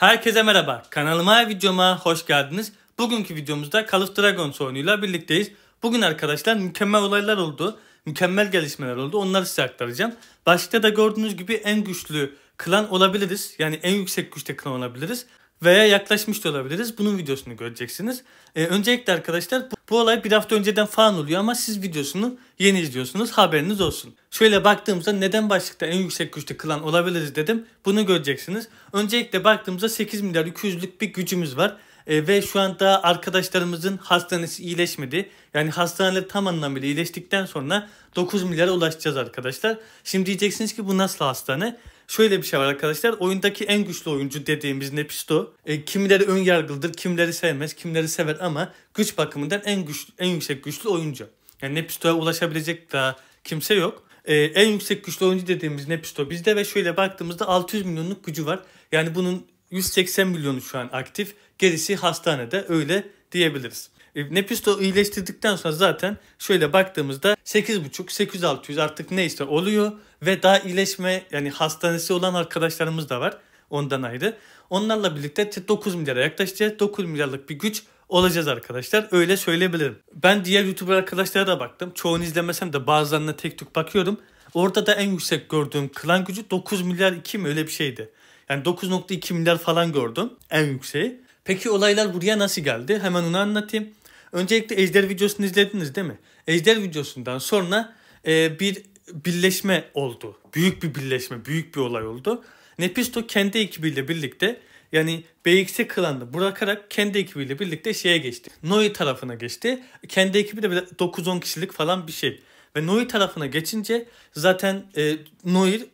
Herkese merhaba. Kanalıma, videoma hoş geldiniz. Bugünkü videomuzda Call of Dragons oyunuyla birlikteyiz. Bugün arkadaşlar mükemmel olaylar oldu. Mükemmel gelişmeler oldu. Onları size aktaracağım. Başta da gördüğünüz gibi en güçlü klan olabiliriz. Yani en yüksek güçte klan olabiliriz veya yaklaşmış da olabiliriz. Bunun videosunu göreceksiniz. Ee, öncelikle arkadaşlar bu, bu olay bir hafta önceden falan oluyor ama siz videosunu yeni izliyorsunuz haberiniz olsun. Şöyle baktığımızda neden başlıkta en yüksek güçlü klan olabiliriz dedim. Bunu göreceksiniz. Öncelikle baktığımızda 8 milyar 200'lük bir gücümüz var. E, ve şu anda arkadaşlarımızın hastanesi iyileşmedi. Yani hastaneler tam anlamıyla iyileştikten sonra 9 milyara ulaşacağız arkadaşlar. Şimdi diyeceksiniz ki bu nasıl hastane? Şöyle bir şey var arkadaşlar. Oyundaki en güçlü oyuncu dediğimiz Nepisto. E, kimileri ön yargılıdır, kimileri sevmez, kimileri sever ama güç bakımından en güçlü, en yüksek güçlü oyuncu. Yani Nepisto'ya ulaşabilecek daha kimse yok. E, en yüksek güçlü oyuncu dediğimiz Nepisto bizde ve şöyle baktığımızda 600 milyonluk gücü var. Yani bunun 180 milyonu şu an aktif. Gerisi hastanede öyle diyebiliriz. E, Nepisto iyileştirdikten sonra zaten şöyle baktığımızda 8.5-8600 artık neyse oluyor ve daha iyileşme yani hastanesi olan arkadaşlarımız da var ondan ayrı. Onlarla birlikte 9 milyara yaklaşacağız. 9 milyarlık bir güç olacağız arkadaşlar. Öyle söyleyebilirim. Ben diğer YouTuber arkadaşlara da baktım. Çoğunu izlemesem de bazılarına tek tük bakıyorum. Orada da en yüksek gördüğüm klan gücü 9 milyar 2 mi öyle bir şeydi. Yani 9.2 milyar falan gördüm en yükseği. Peki olaylar buraya nasıl geldi? Hemen onu anlatayım. Öncelikle Ejder videosunu izlediniz değil mi? Ejder videosundan sonra e, bir birleşme oldu. Büyük bir birleşme, büyük bir olay oldu. Nepisto kendi ekibiyle birlikte yani BX e klanını bırakarak kendi ekibiyle birlikte şeye geçti. Noi tarafına geçti. Kendi ekibi de 9-10 kişilik falan bir şey. Ve Noi tarafına geçince zaten e, Noir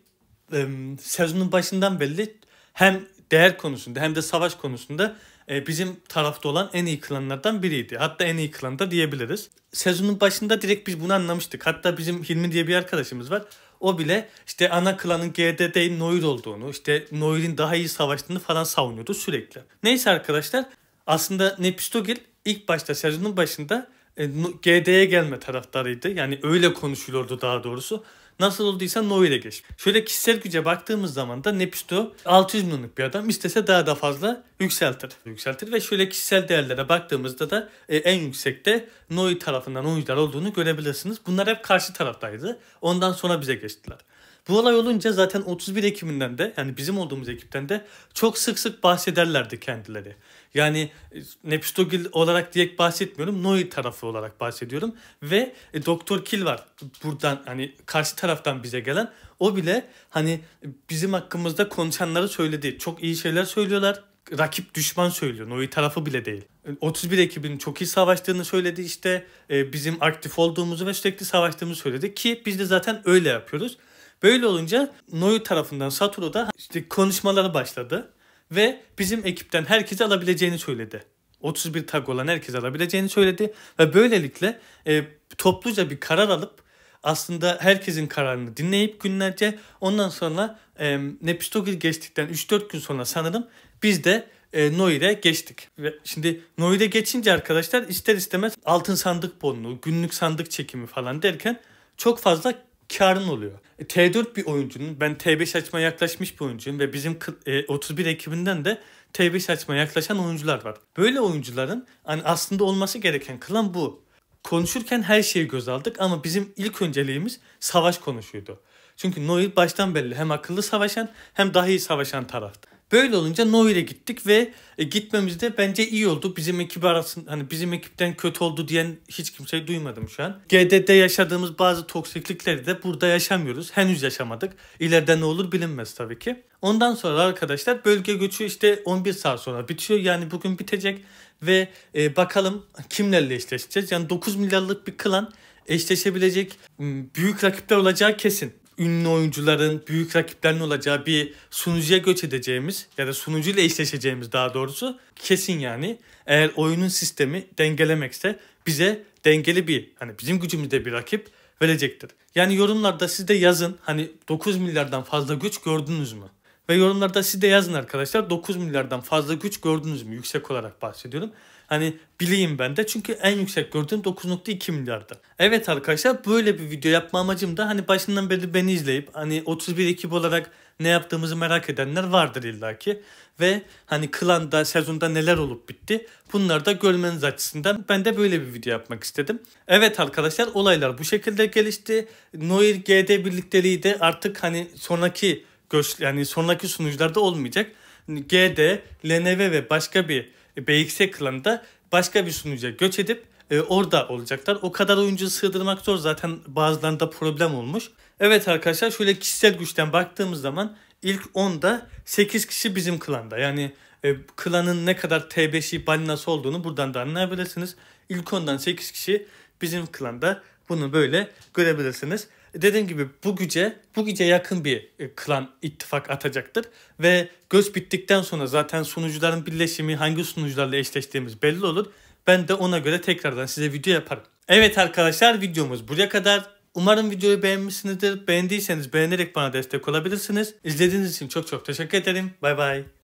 e, sezonun başından belli hem değer konusunda hem de savaş konusunda e, bizim tarafta olan en iyi klanlardan biriydi. Hatta en iyi klan da diyebiliriz. Sezonun başında direkt biz bunu anlamıştık. Hatta bizim Hilmi diye bir arkadaşımız var. O bile işte ana klanın GDD'nin Noir olduğunu, işte Noir'in daha iyi savaştığını falan savunuyordu sürekli. Neyse arkadaşlar aslında Nepistogil ilk başta sezonun başında e, GD'ye gelme taraftarıydı. Yani öyle konuşuluyordu daha doğrusu. Nasıl olduysa no ile geç. Şöyle kişisel güce baktığımız zaman da Nepisto 600 milyonluk bir adam. istese daha da fazla yükseltir. Yükseltir ve şöyle kişisel değerlere baktığımızda da e, en yüksekte Noi tarafından oyuncular olduğunu görebilirsiniz. Bunlar hep karşı taraftaydı. Ondan sonra bize geçtiler. Bu olay olunca zaten 31 Ekim'inden de yani bizim olduğumuz ekipten de çok sık sık bahsederlerdi kendileri. Yani e, Nepistogil olarak direkt bahsetmiyorum. Noi tarafı olarak bahsediyorum. Ve e, Doktor Kil var buradan hani karşı taraftan bize gelen. O bile hani e, bizim hakkımızda konuşanları söyledi. Çok iyi şeyler söylüyorlar rakip düşman söylüyor. Noi tarafı bile değil. 31 e, ekibinin çok iyi savaştığını söyledi işte. Bizim aktif olduğumuzu ve sürekli savaştığımızı söyledi. Ki biz de zaten öyle yapıyoruz. Böyle olunca Noyu tarafından Satoru da işte konuşmaları başladı ve bizim ekipten herkese alabileceğini söyledi. 31 tag olan herkes alabileceğini söyledi ve böylelikle e, topluca bir karar alıp aslında herkesin kararını dinleyip günlerce ondan sonra e, Nepistogil geçtikten 3-4 gün sonra sanırım biz de e, Noir'e geçtik. Ve şimdi Noir'e geçince arkadaşlar ister istemez altın sandık bonluğu, günlük sandık çekimi falan derken çok fazla karın oluyor. E, T4 bir oyuncunun ben T5 açmaya yaklaşmış bir oyuncuyum ve bizim e, 31 ekibinden de T5 açmaya yaklaşan oyuncular var. Böyle oyuncuların hani aslında olması gereken kılan bu. Konuşurken her şeyi göz aldık ama bizim ilk önceliğimiz savaş konuşuydu. Çünkü Noel baştan belli hem akıllı savaşan hem daha iyi savaşan taraftı. Böyle olunca Neuer'e gittik ve e, gitmemiz de bence iyi oldu. Bizim ekip arasında hani bizim ekipten kötü oldu diyen hiç kimseyi duymadım şu an. GD'de yaşadığımız bazı toksiklikleri de burada yaşamıyoruz. Henüz yaşamadık. İleride ne olur bilinmez tabii ki. Ondan sonra arkadaşlar bölge göçü işte 11 saat sonra bitiyor. Yani bugün bitecek ve e, bakalım kimlerle eşleşeceğiz. Yani 9 milyarlık bir klan eşleşebilecek büyük rakipler olacağı kesin ünlü oyuncuların büyük rakiplerinin olacağı bir sunucuya göç edeceğimiz ya da sunucuyla eşleşeceğimiz daha doğrusu kesin yani. Eğer oyunun sistemi dengelemekse bize dengeli bir hani bizim gücümüzde bir rakip verecektir. Yani yorumlarda siz de yazın hani 9 milyardan fazla güç gördünüz mü? Ve yorumlarda siz de yazın arkadaşlar 9 milyardan fazla güç gördünüz mü? Yüksek olarak bahsediyorum. Hani bileyim ben de çünkü en yüksek gördüğüm 9.2 milyardı. Evet arkadaşlar böyle bir video yapma amacım da hani başından beri beni izleyip hani 31 ekip olarak ne yaptığımızı merak edenler vardır illaki. Ve hani klanda sezonda neler olup bitti bunları da görmeniz açısından ben de böyle bir video yapmak istedim. Evet arkadaşlar olaylar bu şekilde gelişti. Noir GD birlikteliği de artık hani sonraki göç yani sonraki sunucularda olmayacak. GD, LNV ve başka bir BXC e klanında başka bir sunucuya göç edip e, orada olacaklar. O kadar oyuncu sığdırmak zor zaten bazılarında problem olmuş. Evet arkadaşlar şöyle kişisel güçten baktığımız zaman ilk 10'da 8 kişi bizim klanda. Yani e, klanın ne kadar T5'i balinası olduğunu buradan da anlayabilirsiniz. İlk 10'dan 8 kişi bizim klanda. Bunu böyle görebilirsiniz. E, dediğim gibi bu güce, bu güce yakın bir e, klan ittifak atacaktır. Ve göz bittikten sonra zaten sunucuların birleşimi hangi sunucularla eşleştiğimiz belli olur. Ben de ona göre tekrardan size video yaparım. Evet arkadaşlar videomuz buraya kadar. Umarım videoyu beğenmişsinizdir. Beğendiyseniz beğenerek bana destek olabilirsiniz. İzlediğiniz için çok çok teşekkür ederim. Bay bay.